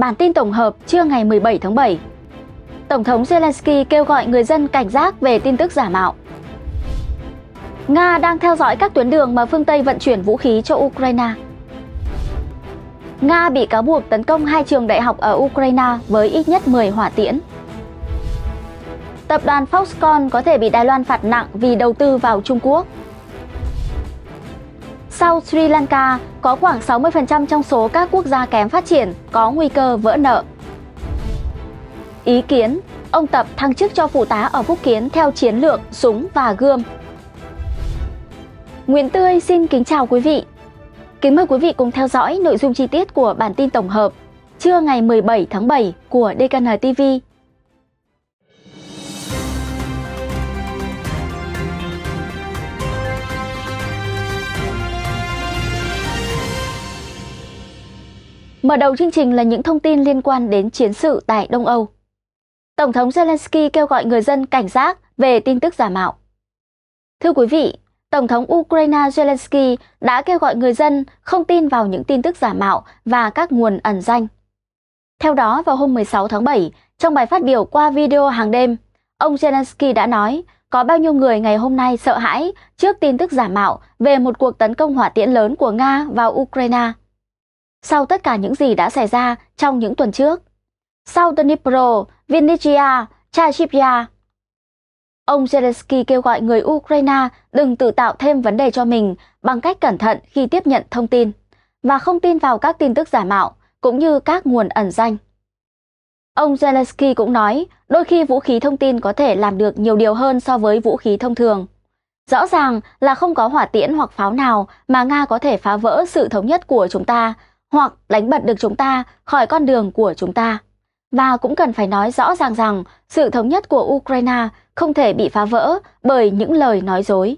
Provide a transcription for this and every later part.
Bản tin tổng hợp trưa ngày 17 tháng 7. Tổng thống Zelensky kêu gọi người dân cảnh giác về tin tức giả mạo. Nga đang theo dõi các tuyến đường mà phương Tây vận chuyển vũ khí cho Ukraine. Nga bị cáo buộc tấn công hai trường đại học ở Ukraine với ít nhất 10 hỏa tiễn. Tập đoàn Foxconn có thể bị Đài Loan phạt nặng vì đầu tư vào Trung Quốc sau Sri Lanka, có khoảng 60% trong số các quốc gia kém phát triển có nguy cơ vỡ nợ. Ý kiến, ông Tập thăng chức cho phụ tá ở Phúc Kiến theo chiến lược súng và gươm. Nguyễn Tươi xin kính chào quý vị. Kính mời quý vị cùng theo dõi nội dung chi tiết của bản tin tổng hợp trưa ngày 17 tháng 7 của DKN TV Mở đầu chương trình là những thông tin liên quan đến chiến sự tại Đông Âu. Tổng thống Zelensky kêu gọi người dân cảnh giác về tin tức giả mạo. Thưa quý vị, Tổng thống Ukraine Zelensky đã kêu gọi người dân không tin vào những tin tức giả mạo và các nguồn ẩn danh. Theo đó, vào hôm 16 tháng 7, trong bài phát biểu qua video hàng đêm, ông Zelensky đã nói có bao nhiêu người ngày hôm nay sợ hãi trước tin tức giả mạo về một cuộc tấn công hỏa tiễn lớn của Nga vào Ukraine sau tất cả những gì đã xảy ra trong những tuần trước. Sau Dnipro, Vinnytsia, Chachipya, ông Zelensky kêu gọi người Ukraine đừng tự tạo thêm vấn đề cho mình bằng cách cẩn thận khi tiếp nhận thông tin và không tin vào các tin tức giả mạo cũng như các nguồn ẩn danh. Ông Zelensky cũng nói, đôi khi vũ khí thông tin có thể làm được nhiều điều hơn so với vũ khí thông thường. Rõ ràng là không có hỏa tiễn hoặc pháo nào mà Nga có thể phá vỡ sự thống nhất của chúng ta hoặc đánh bật được chúng ta khỏi con đường của chúng ta. Và cũng cần phải nói rõ ràng rằng sự thống nhất của Ukraine không thể bị phá vỡ bởi những lời nói dối.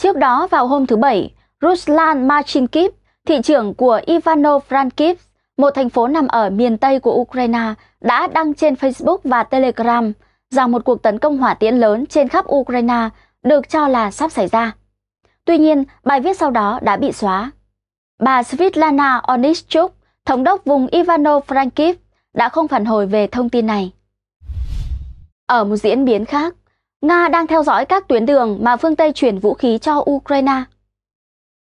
Trước đó vào hôm thứ Bảy, Ruslan Marchinkiv, thị trưởng của Ivano-Frankivsk, một thành phố nằm ở miền Tây của Ukraine, đã đăng trên Facebook và Telegram rằng một cuộc tấn công hỏa tiễn lớn trên khắp Ukraine được cho là sắp xảy ra. Tuy nhiên, bài viết sau đó đã bị xóa. Bà Svitlana Onischuk, thống đốc vùng Ivano-Frankivsk, đã không phản hồi về thông tin này. Ở một diễn biến khác, Nga đang theo dõi các tuyến đường mà phương Tây chuyển vũ khí cho Ukraine.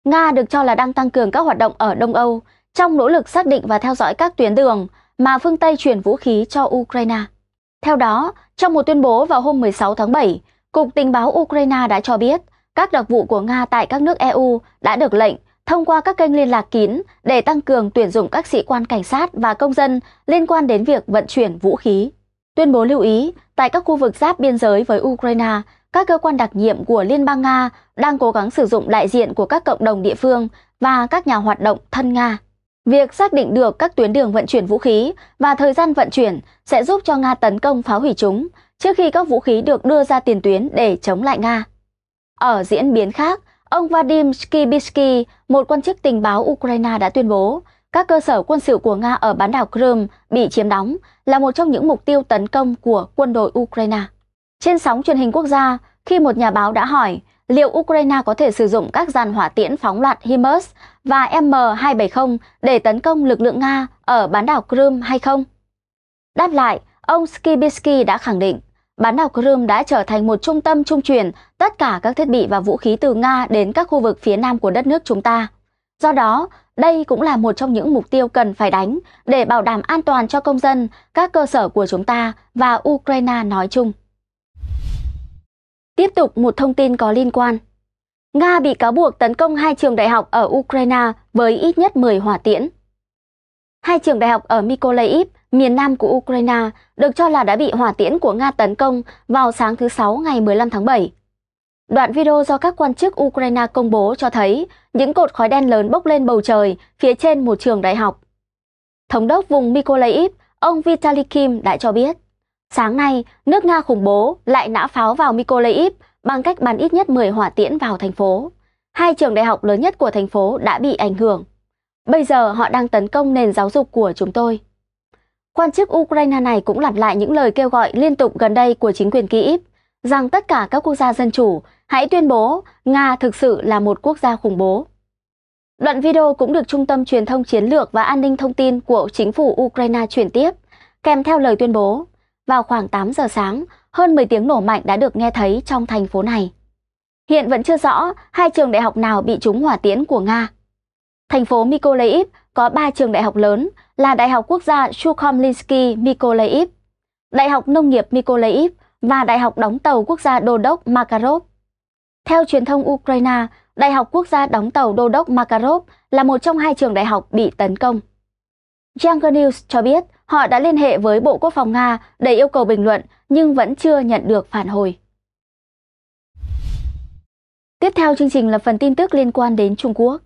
Nga được cho là đang tăng cường các hoạt động ở Đông Âu trong nỗ lực xác định và theo dõi các tuyến đường mà phương Tây chuyển vũ khí cho Ukraine. Theo đó, trong một tuyên bố vào hôm 16 tháng 7, Cục Tình báo Ukraine đã cho biết các đặc vụ của Nga tại các nước EU đã được lệnh thông qua các kênh liên lạc kín để tăng cường tuyển dụng các sĩ quan cảnh sát và công dân liên quan đến việc vận chuyển vũ khí. Tuyên bố lưu ý, tại các khu vực giáp biên giới với Ukraine, các cơ quan đặc nhiệm của Liên bang Nga đang cố gắng sử dụng đại diện của các cộng đồng địa phương và các nhà hoạt động thân Nga. Việc xác định được các tuyến đường vận chuyển vũ khí và thời gian vận chuyển sẽ giúp cho Nga tấn công phá hủy chúng trước khi các vũ khí được đưa ra tiền tuyến để chống lại Nga. Ở diễn biến khác, Ông Vadim Skibisky, một quan chức tình báo Ukraine đã tuyên bố các cơ sở quân sự của Nga ở bán đảo Crimea bị chiếm đóng là một trong những mục tiêu tấn công của quân đội Ukraine. Trên sóng truyền hình quốc gia, khi một nhà báo đã hỏi liệu Ukraine có thể sử dụng các dàn hỏa tiễn phóng loạt HIMARS và M270 để tấn công lực lượng Nga ở bán đảo Crimea hay không? Đáp lại, ông Skibisky đã khẳng định Bán đảo Crimea đã trở thành một trung tâm trung chuyển tất cả các thiết bị và vũ khí từ Nga đến các khu vực phía nam của đất nước chúng ta. Do đó, đây cũng là một trong những mục tiêu cần phải đánh để bảo đảm an toàn cho công dân, các cơ sở của chúng ta và Ukraine nói chung. Tiếp tục một thông tin có liên quan. Nga bị cáo buộc tấn công hai trường đại học ở Ukraine với ít nhất 10 hỏa tiễn. Hai trường đại học ở Mykolaiv, miền nam của Ukraine, được cho là đã bị hỏa tiễn của Nga tấn công vào sáng thứ Sáu ngày 15 tháng 7. Đoạn video do các quan chức Ukraine công bố cho thấy những cột khói đen lớn bốc lên bầu trời phía trên một trường đại học. Thống đốc vùng Mykolaiv, ông Vitaly Kim đã cho biết, sáng nay nước Nga khủng bố lại nã pháo vào Mykolaiv bằng cách bắn ít nhất 10 hỏa tiễn vào thành phố. Hai trường đại học lớn nhất của thành phố đã bị ảnh hưởng. Bây giờ họ đang tấn công nền giáo dục của chúng tôi. Quan chức Ukraine này cũng lặp lại những lời kêu gọi liên tục gần đây của chính quyền Kyiv rằng tất cả các quốc gia dân chủ hãy tuyên bố Nga thực sự là một quốc gia khủng bố. Đoạn video cũng được Trung tâm Truyền thông Chiến lược và An ninh Thông tin của chính phủ Ukraine chuyển tiếp, kèm theo lời tuyên bố. Vào khoảng 8 giờ sáng, hơn 10 tiếng nổ mạnh đã được nghe thấy trong thành phố này. Hiện vẫn chưa rõ hai trường đại học nào bị trúng hỏa tiễn của Nga. Thành phố Mykolaiv có 3 trường đại học lớn là Đại học Quốc gia Shukhomlinsky Mykolaiv, Đại học Nông nghiệp Mykolaiv và Đại học Đóng tàu Quốc gia Đô đốc Makarov. Theo truyền thông Ukraine, Đại học Quốc gia Đóng tàu Đô đốc Makarov là một trong hai trường đại học bị tấn công. Younger News cho biết họ đã liên hệ với Bộ Quốc phòng Nga để yêu cầu bình luận nhưng vẫn chưa nhận được phản hồi. Tiếp theo chương trình là phần tin tức liên quan đến Trung Quốc.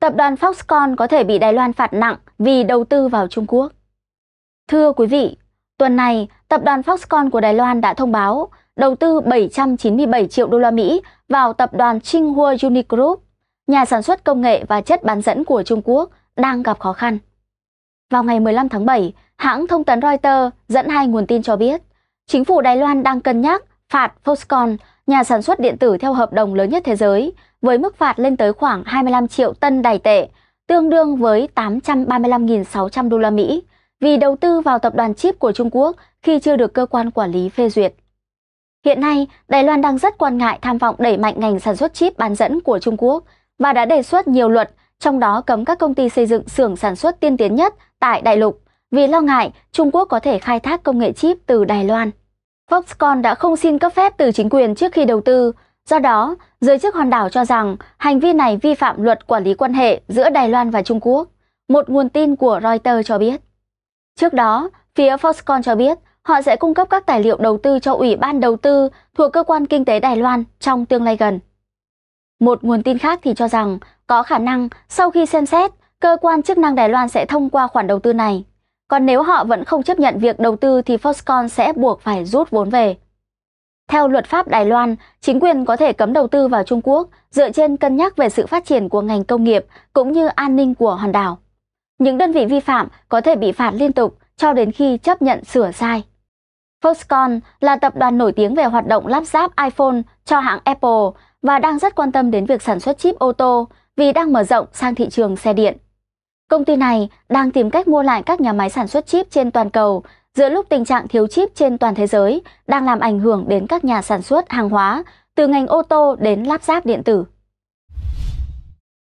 Tập đoàn Foxconn có thể bị Đài Loan phạt nặng vì đầu tư vào Trung Quốc. Thưa quý vị, tuần này, tập đoàn Foxconn của Đài Loan đã thông báo đầu tư 797 triệu đô la Mỹ vào tập đoàn Tsinghua Unigroup, nhà sản xuất công nghệ và chất bán dẫn của Trung Quốc đang gặp khó khăn. Vào ngày 15 tháng 7, hãng thông tấn Reuters dẫn hai nguồn tin cho biết, chính phủ Đài Loan đang cân nhắc phạt Foxconn, nhà sản xuất điện tử theo hợp đồng lớn nhất thế giới, với mức phạt lên tới khoảng 25 triệu tân đài tệ, tương đương với 835.600 đô la Mỹ vì đầu tư vào tập đoàn chip của Trung Quốc khi chưa được cơ quan quản lý phê duyệt. Hiện nay, Đài Loan đang rất quan ngại tham vọng đẩy mạnh ngành sản xuất chip bán dẫn của Trung Quốc và đã đề xuất nhiều luật, trong đó cấm các công ty xây dựng xưởng sản xuất tiên tiến nhất tại đại lục vì lo ngại Trung Quốc có thể khai thác công nghệ chip từ Đài Loan. Foxconn đã không xin cấp phép từ chính quyền trước khi đầu tư, Do đó, giới chức hòn đảo cho rằng hành vi này vi phạm luật quản lý quan hệ giữa Đài Loan và Trung Quốc, một nguồn tin của Reuters cho biết. Trước đó, phía Foxconn cho biết họ sẽ cung cấp các tài liệu đầu tư cho Ủy ban đầu tư thuộc Cơ quan Kinh tế Đài Loan trong tương lai gần. Một nguồn tin khác thì cho rằng có khả năng sau khi xem xét, cơ quan chức năng Đài Loan sẽ thông qua khoản đầu tư này. Còn nếu họ vẫn không chấp nhận việc đầu tư thì Foxconn sẽ buộc phải rút vốn về. Theo luật pháp Đài Loan, chính quyền có thể cấm đầu tư vào Trung Quốc dựa trên cân nhắc về sự phát triển của ngành công nghiệp cũng như an ninh của hòn đảo. Những đơn vị vi phạm có thể bị phạt liên tục cho đến khi chấp nhận sửa sai. Foxconn là tập đoàn nổi tiếng về hoạt động lắp ráp iPhone cho hãng Apple và đang rất quan tâm đến việc sản xuất chip ô tô vì đang mở rộng sang thị trường xe điện. Công ty này đang tìm cách mua lại các nhà máy sản xuất chip trên toàn cầu giữa lúc tình trạng thiếu chip trên toàn thế giới đang làm ảnh hưởng đến các nhà sản xuất hàng hóa, từ ngành ô tô đến lắp ráp điện tử.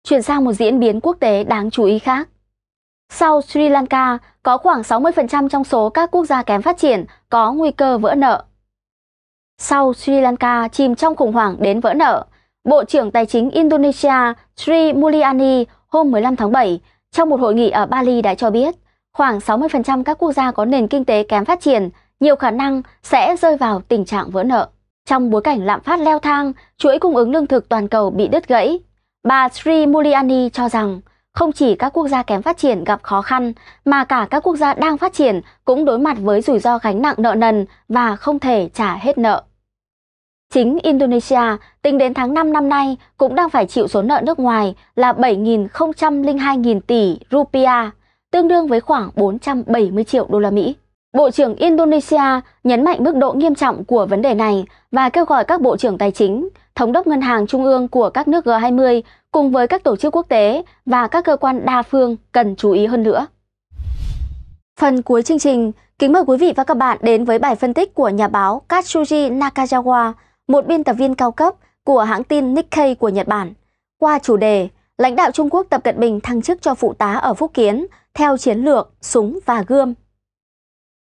Chuyển sang một diễn biến quốc tế đáng chú ý khác. Sau Sri Lanka, có khoảng 60% trong số các quốc gia kém phát triển có nguy cơ vỡ nợ. Sau Sri Lanka chìm trong khủng hoảng đến vỡ nợ, Bộ trưởng Tài chính Indonesia Sri Mulyani hôm 15 tháng 7 trong một hội nghị ở Bali đã cho biết khoảng 60% các quốc gia có nền kinh tế kém phát triển nhiều khả năng sẽ rơi vào tình trạng vỡ nợ. Trong bối cảnh lạm phát leo thang, chuỗi cung ứng lương thực toàn cầu bị đứt gãy, bà Sri Mulyani cho rằng không chỉ các quốc gia kém phát triển gặp khó khăn mà cả các quốc gia đang phát triển cũng đối mặt với rủi ro gánh nặng nợ nần và không thể trả hết nợ. Chính Indonesia tính đến tháng 5 năm nay cũng đang phải chịu số nợ nước ngoài là 7.002.000 tỷ rupiah, tương đương với khoảng 470 triệu đô la Mỹ. Bộ trưởng Indonesia nhấn mạnh mức độ nghiêm trọng của vấn đề này và kêu gọi các bộ trưởng tài chính, thống đốc ngân hàng trung ương của các nước G20 cùng với các tổ chức quốc tế và các cơ quan đa phương cần chú ý hơn nữa. Phần cuối chương trình, kính mời quý vị và các bạn đến với bài phân tích của nhà báo Katsuji Nakajawa, một biên tập viên cao cấp của hãng tin Nikkei của Nhật Bản, qua chủ đề Lãnh đạo Trung Quốc Tập Cận Bình thăng chức cho phụ tá ở Phúc Kiến – theo chiến lược súng và gươm.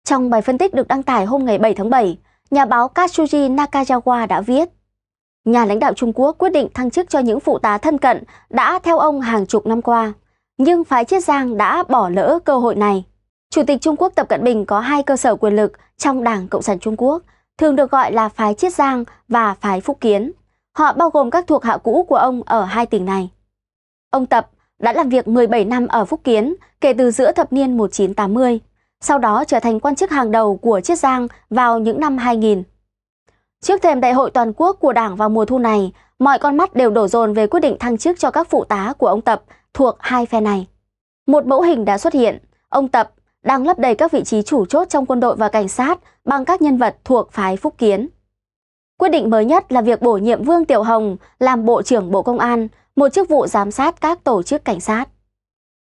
Trong bài phân tích được đăng tải hôm ngày 7 tháng 7, nhà báo Katsuji Nakajawa đã viết Nhà lãnh đạo Trung Quốc quyết định thăng chức cho những phụ tá thân cận đã theo ông hàng chục năm qua, nhưng phái Chiết Giang đã bỏ lỡ cơ hội này. Chủ tịch Trung Quốc Tập Cận Bình có hai cơ sở quyền lực trong Đảng Cộng sản Trung Quốc, thường được gọi là phái Chiết Giang và phái Phúc Kiến. Họ bao gồm các thuộc hạ cũ của ông ở hai tỉnh này. Ông Tập đã làm việc 17 năm ở Phúc Kiến kể từ giữa thập niên 1980, sau đó trở thành quan chức hàng đầu của Chiết Giang vào những năm 2000. Trước thềm đại hội toàn quốc của Đảng vào mùa thu này, mọi con mắt đều đổ dồn về quyết định thăng chức cho các phụ tá của ông Tập thuộc hai phe này. Một mẫu hình đã xuất hiện, ông Tập đang lấp đầy các vị trí chủ chốt trong quân đội và cảnh sát bằng các nhân vật thuộc phái Phúc Kiến. Quyết định mới nhất là việc bổ nhiệm Vương Tiểu Hồng làm Bộ trưởng Bộ Công an một chức vụ giám sát các tổ chức cảnh sát.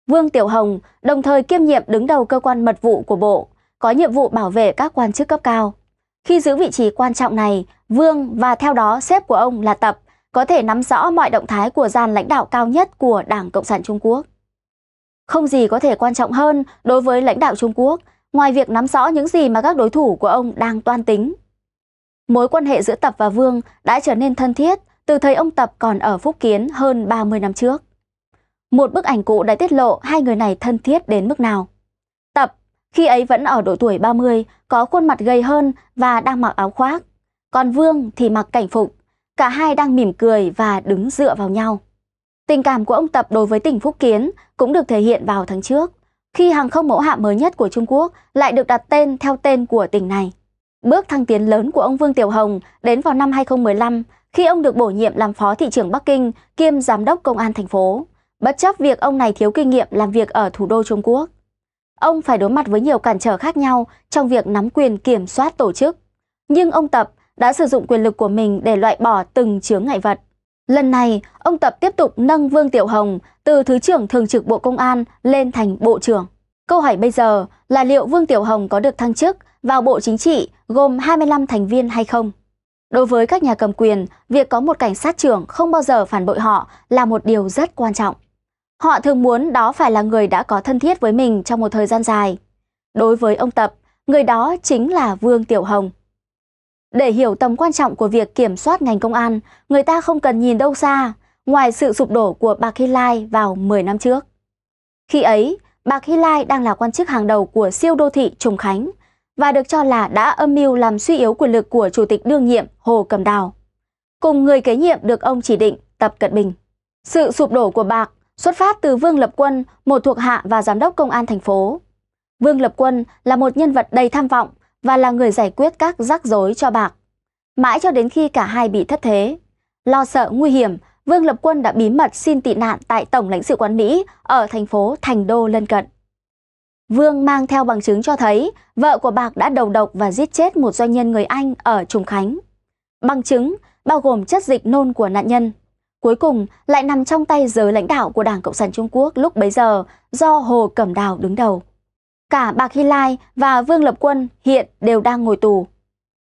Vương Tiểu Hồng đồng thời kiêm nhiệm đứng đầu cơ quan mật vụ của Bộ, có nhiệm vụ bảo vệ các quan chức cấp cao. Khi giữ vị trí quan trọng này, Vương và theo đó sếp của ông là Tập có thể nắm rõ mọi động thái của gian lãnh đạo cao nhất của Đảng Cộng sản Trung Quốc. Không gì có thể quan trọng hơn đối với lãnh đạo Trung Quốc ngoài việc nắm rõ những gì mà các đối thủ của ông đang toan tính. Mối quan hệ giữa Tập và Vương đã trở nên thân thiết từ thời ông Tập còn ở Phúc Kiến hơn 30 năm trước. Một bức ảnh cũ đã tiết lộ hai người này thân thiết đến mức nào. Tập, khi ấy vẫn ở độ tuổi 30, có khuôn mặt gầy hơn và đang mặc áo khoác. Còn Vương thì mặc cảnh phục, cả hai đang mỉm cười và đứng dựa vào nhau. Tình cảm của ông Tập đối với tỉnh Phúc Kiến cũng được thể hiện vào tháng trước, khi hàng không mẫu hạ mới nhất của Trung Quốc lại được đặt tên theo tên của tỉnh này. Bước thăng tiến lớn của ông Vương Tiểu Hồng đến vào năm 2015 khi ông được bổ nhiệm làm phó thị trưởng Bắc Kinh kiêm giám đốc công an thành phố, bất chấp việc ông này thiếu kinh nghiệm làm việc ở thủ đô Trung Quốc. Ông phải đối mặt với nhiều cản trở khác nhau trong việc nắm quyền kiểm soát tổ chức. Nhưng ông Tập đã sử dụng quyền lực của mình để loại bỏ từng chướng ngại vật. Lần này, ông Tập tiếp tục nâng Vương Tiểu Hồng từ Thứ trưởng Thường trực Bộ Công an lên thành Bộ trưởng. Câu hỏi bây giờ là liệu Vương Tiểu Hồng có được thăng chức vào Bộ Chính trị gồm 25 thành viên hay không. Đối với các nhà cầm quyền, việc có một cảnh sát trưởng không bao giờ phản bội họ là một điều rất quan trọng. Họ thường muốn đó phải là người đã có thân thiết với mình trong một thời gian dài. Đối với ông Tập, người đó chính là Vương Tiểu Hồng. Để hiểu tầm quan trọng của việc kiểm soát ngành công an, người ta không cần nhìn đâu xa, ngoài sự sụp đổ của bà Hy Lai vào 10 năm trước. Khi ấy, bà Hy Lai đang là quan chức hàng đầu của siêu đô thị Trùng Khánh, và được cho là đã âm mưu làm suy yếu quyền lực của Chủ tịch đương nhiệm Hồ Cầm Đào. Cùng người kế nhiệm được ông chỉ định Tập Cận Bình. Sự sụp đổ của Bạc xuất phát từ Vương Lập Quân, một thuộc hạ và giám đốc công an thành phố. Vương Lập Quân là một nhân vật đầy tham vọng và là người giải quyết các rắc rối cho Bạc. Mãi cho đến khi cả hai bị thất thế, lo sợ nguy hiểm, Vương Lập Quân đã bí mật xin tị nạn tại Tổng lãnh sự quán Mỹ ở thành phố Thành Đô lân cận. Vương mang theo bằng chứng cho thấy vợ của Bạc đã đầu độc và giết chết một doanh nhân người Anh ở Trùng Khánh. Bằng chứng bao gồm chất dịch nôn của nạn nhân. Cuối cùng lại nằm trong tay giới lãnh đạo của Đảng Cộng sản Trung Quốc lúc bấy giờ do Hồ Cẩm Đào đứng đầu. Cả Bạc Hy Lai và Vương Lập Quân hiện đều đang ngồi tù.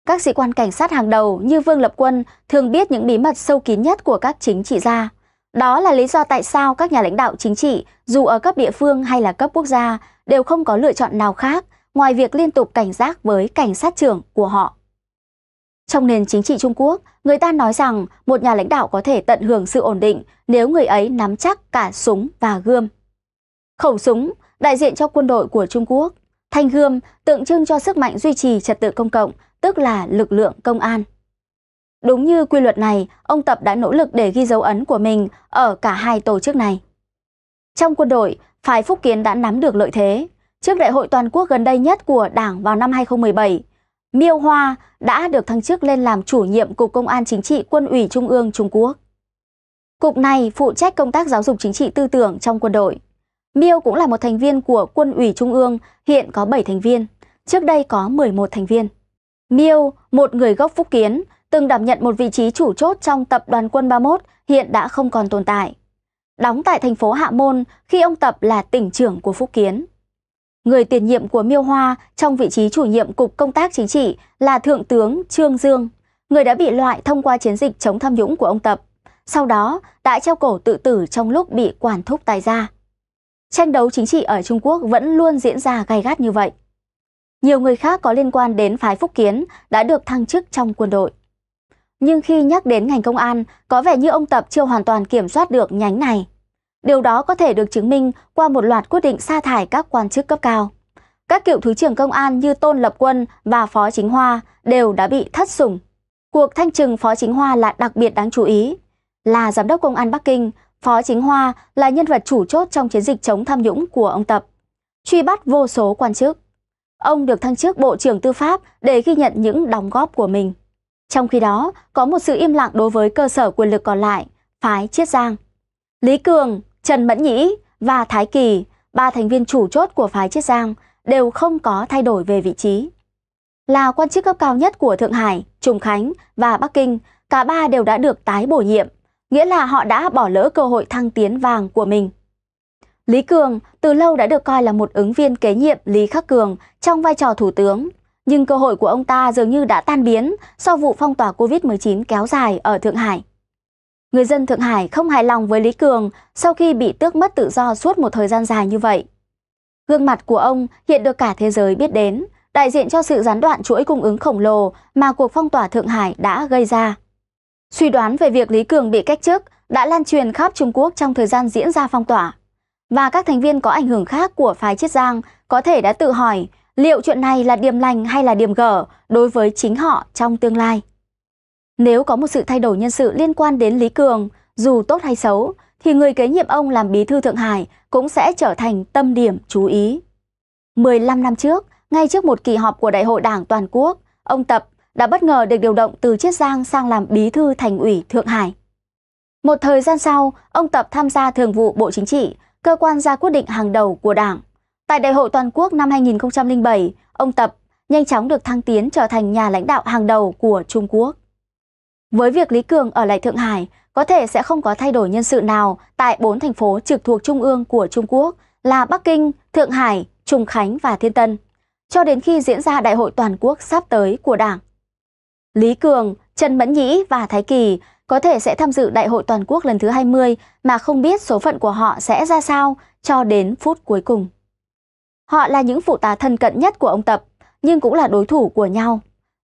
Các sĩ quan cảnh sát hàng đầu như Vương Lập Quân thường biết những bí mật sâu kín nhất của các chính trị gia. Đó là lý do tại sao các nhà lãnh đạo chính trị, dù ở cấp địa phương hay là cấp quốc gia, đều không có lựa chọn nào khác ngoài việc liên tục cảnh giác với cảnh sát trưởng của họ. Trong nền chính trị Trung Quốc, người ta nói rằng một nhà lãnh đạo có thể tận hưởng sự ổn định nếu người ấy nắm chắc cả súng và gươm. Khẩu súng đại diện cho quân đội của Trung Quốc, thanh gươm tượng trưng cho sức mạnh duy trì trật tự công cộng, tức là lực lượng công an. Đúng như quy luật này, ông Tập đã nỗ lực để ghi dấu ấn của mình ở cả hai tổ chức này. Trong quân đội, phái Phúc Kiến đã nắm được lợi thế. Trước đại hội toàn quốc gần đây nhất của Đảng vào năm 2017, Miêu Hoa đã được thăng chức lên làm chủ nhiệm Cục Công an Chính trị Quân ủy Trung ương Trung Quốc. Cục này phụ trách công tác giáo dục chính trị tư tưởng trong quân đội. Miêu cũng là một thành viên của Quân ủy Trung ương, hiện có 7 thành viên, trước đây có 11 thành viên. Miêu, một người gốc Phúc Kiến, từng đảm nhận một vị trí chủ chốt trong tập đoàn quân 31 hiện đã không còn tồn tại. Đóng tại thành phố Hạ Môn khi ông Tập là tỉnh trưởng của Phúc Kiến. Người tiền nhiệm của Miêu Hoa trong vị trí chủ nhiệm Cục Công tác Chính trị là Thượng tướng Trương Dương, người đã bị loại thông qua chiến dịch chống tham nhũng của ông Tập, sau đó đã treo cổ tự tử trong lúc bị quản thúc tài ra. Tranh đấu chính trị ở Trung Quốc vẫn luôn diễn ra gay gắt như vậy. Nhiều người khác có liên quan đến phái Phúc Kiến đã được thăng chức trong quân đội. Nhưng khi nhắc đến ngành công an, có vẻ như ông Tập chưa hoàn toàn kiểm soát được nhánh này. Điều đó có thể được chứng minh qua một loạt quyết định sa thải các quan chức cấp cao. Các cựu Thứ trưởng Công an như Tôn Lập Quân và Phó Chính Hoa đều đã bị thất sủng. Cuộc thanh trừng Phó Chính Hoa là đặc biệt đáng chú ý. Là Giám đốc Công an Bắc Kinh, Phó Chính Hoa là nhân vật chủ chốt trong chiến dịch chống tham nhũng của ông Tập, truy bắt vô số quan chức. Ông được thăng chức Bộ trưởng Tư pháp để ghi nhận những đóng góp của mình. Trong khi đó, có một sự im lặng đối với cơ sở quyền lực còn lại, phái Chiết Giang. Lý Cường, Trần Mẫn Nhĩ và Thái Kỳ, ba thành viên chủ chốt của phái Chiết Giang, đều không có thay đổi về vị trí. Là quan chức cấp cao nhất của Thượng Hải, Trùng Khánh và Bắc Kinh, cả ba đều đã được tái bổ nhiệm, nghĩa là họ đã bỏ lỡ cơ hội thăng tiến vàng của mình. Lý Cường từ lâu đã được coi là một ứng viên kế nhiệm Lý Khắc Cường trong vai trò thủ tướng, nhưng cơ hội của ông ta dường như đã tan biến sau vụ phong tỏa Covid-19 kéo dài ở Thượng Hải. Người dân Thượng Hải không hài lòng với Lý Cường sau khi bị tước mất tự do suốt một thời gian dài như vậy. Gương mặt của ông hiện được cả thế giới biết đến, đại diện cho sự gián đoạn chuỗi cung ứng khổng lồ mà cuộc phong tỏa Thượng Hải đã gây ra. Suy đoán về việc Lý Cường bị cách chức đã lan truyền khắp Trung Quốc trong thời gian diễn ra phong tỏa. Và các thành viên có ảnh hưởng khác của phái Chiết Giang có thể đã tự hỏi liệu chuyện này là điểm lành hay là điểm gở đối với chính họ trong tương lai. Nếu có một sự thay đổi nhân sự liên quan đến Lý Cường, dù tốt hay xấu, thì người kế nhiệm ông làm bí thư Thượng Hải cũng sẽ trở thành tâm điểm chú ý. 15 năm trước, ngay trước một kỳ họp của Đại hội Đảng Toàn quốc, ông Tập đã bất ngờ được điều động từ Chiết Giang sang làm bí thư thành ủy Thượng Hải. Một thời gian sau, ông Tập tham gia thường vụ Bộ Chính trị, cơ quan ra quyết định hàng đầu của Đảng. Tại Đại hội Toàn quốc năm 2007, ông Tập nhanh chóng được thăng tiến trở thành nhà lãnh đạo hàng đầu của Trung Quốc. Với việc Lý Cường ở lại Thượng Hải, có thể sẽ không có thay đổi nhân sự nào tại bốn thành phố trực thuộc Trung ương của Trung Quốc là Bắc Kinh, Thượng Hải, Trùng Khánh và Thiên Tân, cho đến khi diễn ra Đại hội Toàn quốc sắp tới của Đảng. Lý Cường, Trần Mẫn Nhĩ và Thái Kỳ có thể sẽ tham dự Đại hội Toàn quốc lần thứ 20 mà không biết số phận của họ sẽ ra sao cho đến phút cuối cùng. Họ là những phụ tá thân cận nhất của ông Tập, nhưng cũng là đối thủ của nhau.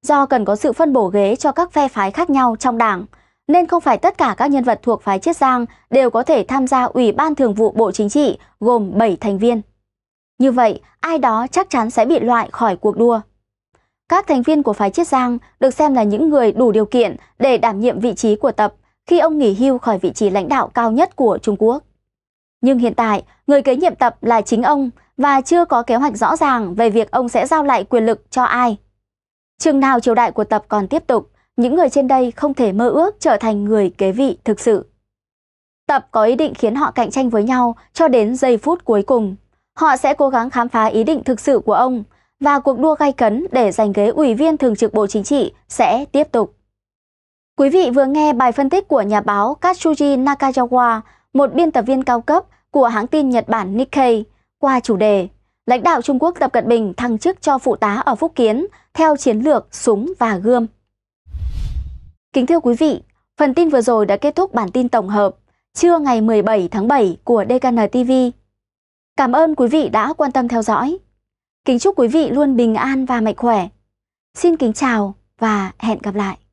Do cần có sự phân bổ ghế cho các phe phái khác nhau trong đảng, nên không phải tất cả các nhân vật thuộc phái Chiết Giang đều có thể tham gia Ủy ban Thường vụ Bộ Chính trị gồm 7 thành viên. Như vậy, ai đó chắc chắn sẽ bị loại khỏi cuộc đua. Các thành viên của phái Chiết Giang được xem là những người đủ điều kiện để đảm nhiệm vị trí của tập khi ông nghỉ hưu khỏi vị trí lãnh đạo cao nhất của Trung Quốc. Nhưng hiện tại, người kế nhiệm tập là chính ông, và chưa có kế hoạch rõ ràng về việc ông sẽ giao lại quyền lực cho ai. Chừng nào triều đại của Tập còn tiếp tục, những người trên đây không thể mơ ước trở thành người kế vị thực sự. Tập có ý định khiến họ cạnh tranh với nhau cho đến giây phút cuối cùng. Họ sẽ cố gắng khám phá ý định thực sự của ông và cuộc đua gay cấn để giành ghế ủy viên thường trực Bộ Chính trị sẽ tiếp tục. Quý vị vừa nghe bài phân tích của nhà báo Katsuji Nakajawa, một biên tập viên cao cấp của hãng tin Nhật Bản Nikkei qua chủ đề Lãnh đạo Trung Quốc Tập Cận Bình thăng chức cho phụ tá ở Phúc Kiến theo chiến lược súng và gươm. Kính thưa quý vị, phần tin vừa rồi đã kết thúc bản tin tổng hợp trưa ngày 17 tháng 7 của DKN TV. Cảm ơn quý vị đã quan tâm theo dõi. Kính chúc quý vị luôn bình an và mạnh khỏe. Xin kính chào và hẹn gặp lại.